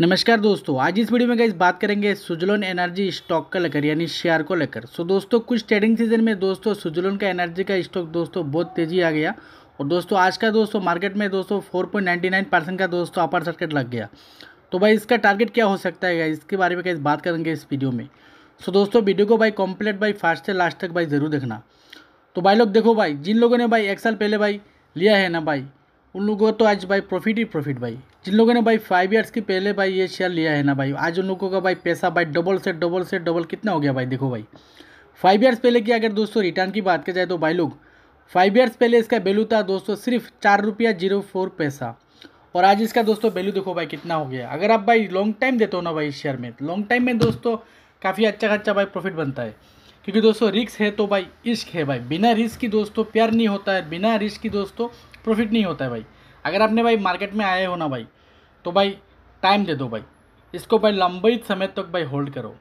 नमस्कार दोस्तों आज इस वीडियो में गई बात करेंगे सुजलोन एनर्जी स्टॉक का लेकर यानी शेयर को लेकर सो दोस्तों कुछ ट्रेडिंग सीजन में दोस्तों सुजलोन का एनर्जी का स्टॉक दोस्तों बहुत तेजी आ गया और दोस्तों आज का दोस्तों मार्केट में दोस्तों नाइन परसेंट का दोस्तों अपर सर्किट लग गया तो भाई इसका टारगेट क्या हो सकता है इसके बारे में गाइस बात करेंगे इस वीडियो में सो दोस्तों वीडियो को भाई कम्प्लीट भाई फास्ट से लास्ट तक भाई ज़रूर देखना तो भाई लोग देखो भाई जिन लोगों ने भाई एक साल पहले भाई लिया है ना भाई उन लोगों तो आज भाई प्रॉफिट ही प्रॉफिट भाई जिन लोगों ने भाई फाइव ईयर्स के पहले भाई ये शेयर लिया है ना भाई आज उन लोगों का भाई पैसा भाई डबल से डबल से डबल कितना हो गया भाई देखो भाई फाइव ईयर्स पहले की अगर दोस्तों रिटर्न की बात की जाए तो भाई लोग फाइव ईयर्स पहले इसका वैल्यू था दोस्तों सिर्फ चार रुपया जीरो फोर पैसा और आज इसका दोस्तों वैल्यू देखो भाई कितना हो गया अगर आप भाई लॉन्ग टाइम देते हो ना भाई शेयर में लॉन्ग टाइम में दोस्तों काफ़ी अच्छा खर्चा भाई प्रॉफिट बनता है क्योंकि दोस्तों रिस्क है तो भाई इश्क है भाई बिना रिस्क की दोस्तों प्यार नहीं होता है बिना रिस्क की दोस्तों प्रॉफिट नहीं होता है भाई अगर आपने भाई मार्केट में आए हो ना भाई तो भाई टाइम दे दो भाई इसको भाई लंबे समय तक भाई होल्ड करो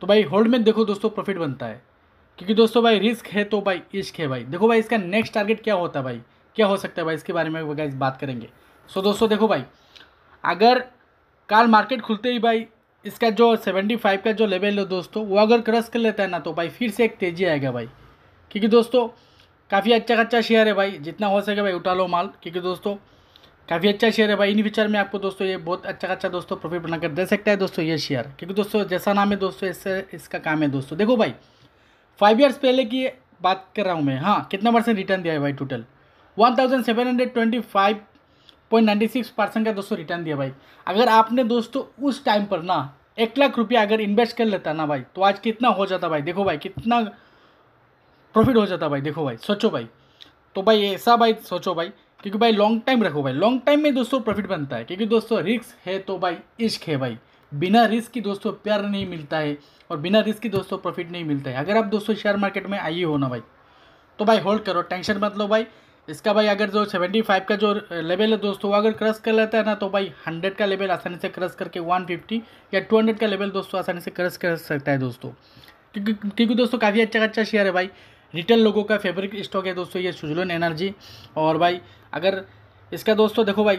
तो भाई होल्ड में देखो दोस्तों प्रॉफिट बनता है क्योंकि दोस्तों भाई रिस्क है तो भाई इश्क है भाई देखो भाई इसका नेक्स्ट टारगेट क्या होता है भाई क्या हो सकता है भाई इसके बारे में गाइज बात करेंगे सो so, दोस्तों देखो भाई अगर कल मार्केट खुलते ही भाई इसका जो सेवेंटी फाइव का जो लेवल है दोस्तों वो अगर क्रॉस कर लेता है ना तो भाई फिर से एक तेज़ी आएगा भाई क्योंकि दोस्तों काफ़ी अच्छा खच्चा शेयर है भाई जितना हो सके भाई उठा लो माल क्योंकि दोस्तों काफ़ी अच्छा शेयर है भाई इन फ्यूचर में आपको दोस्तों ये बहुत अच्छा अच्छा दोस्तों प्रॉफिट बनाकर दे सकता है दोस्तों ये शेयर क्योंकि दोस्तों जैसा नाम है दोस्तों इससे इसका काम है दोस्तों देखो भाई फाइव ईयर्स पहले की बात कर रहा हूँ मैं हाँ कितना परसेंट रिटर्न दिया है भाई total one thousand seven hundred twenty five point ninety six percent का दोस्तों रिटर्न दिया भाई अगर आपने दोस्तों उस टाइम पर ना एक लाख रुपया अगर इन्वेस्ट कर लेता ना भाई तो आज कितना हो जाता भाई देखो भाई कितना प्रॉफिट हो जाता भाई देखो भाई सोचो भाई तो भाई ऐसा भाई सोचो भाई क्योंकि भाई लॉन्ग टाइम रखो भाई लॉन्ग टाइम में दोस्तों प्रॉफिट बनता है क्योंकि दोस्तों रिस्क है तो भाई इश्क है भाई बिना रिस्क की दोस्तों प्यार नहीं मिलता है और बिना रिस्क की दोस्तों प्रॉफिट नहीं मिलता है अगर आप दोस्तों शेयर मार्केट में आइए हो ना भाई तो भाई होल्ड करो टेंशन मत लो भाई इसका भाई अगर जो सेवेंटी फाइव का जो लेवल है दोस्तों वो अगर क्रस कर लेता है ना तो भाई हंड्रेड का लेवल आसानी से क्रस करके वन फिफ्टी या टू हंड्रेड का लेवल दोस्तों आसानी से क्रस कर सकता है दोस्तों क्योंकि क्योंकि दोस्तों काफ़ी अच्छा अच्छा शेयर है भाई रिटेल लोगों का फेवरेट स्टॉक है दोस्तों ये सुजलोन एनर्जी और भाई अगर इसका दोस्तों देखो भाई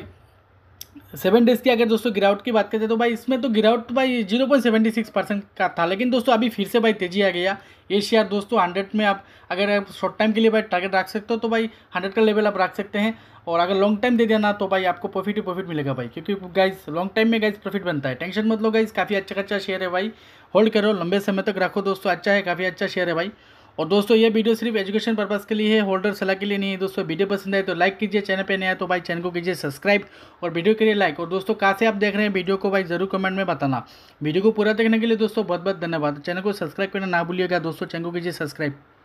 सेवन डेज़ की अगर दोस्तों गिरावट की बात करते तो भाई इसमें तो गिरावट भाई zero point seventy six percent का था लेकिन दोस्तों अभी फिर से भाई तेजी आ गया ये शेयर दोस्तों हंड्रेड में आप अगर आप शॉर्ट टाइम के लिए भाई टारगेट रख सकते हो तो भाई हंड्रेड का लेवल आप रख सकते हैं और अगर लॉन्ग टाइम दे देना तो भाई आपको प्रॉफिट ही प्रॉफिट मिलेगा भाई क्योंकि गाइज लॉन्ग टाइम में गाइज प्रॉफिट बनता है टेंशन मत लो गाइज काफ़ी अच्छा अच्छा शेयर है भाई होल्ड करो लंबे समय तक रखो दोस्तों अच्छा है काफ़ी अच्छा शेयर है भाई और दोस्तों ये वीडियो सिर्फ एजुकेशन पर्पज़ के लिए है होल्डर सलाह के लिए नहीं है दोस्तों वीडियो पसंद आए तो लाइक कीजिए चैनल पर नया तो भाई चैनल को कीजिए सब्सक्राइब और वीडियो के लिए लाइक और दोस्तों कहाँ से आप देख रहे हैं वीडियो को भाई जरूर कमेंट में बताना वीडियो को पूरा देखने के लिए दोस्तों बहुत बहुत धन्यवाद चैनल को सब्सक्राइब करना ना भूलिएगा दोस्तों चैनल को कीजिए सब्सक्राइब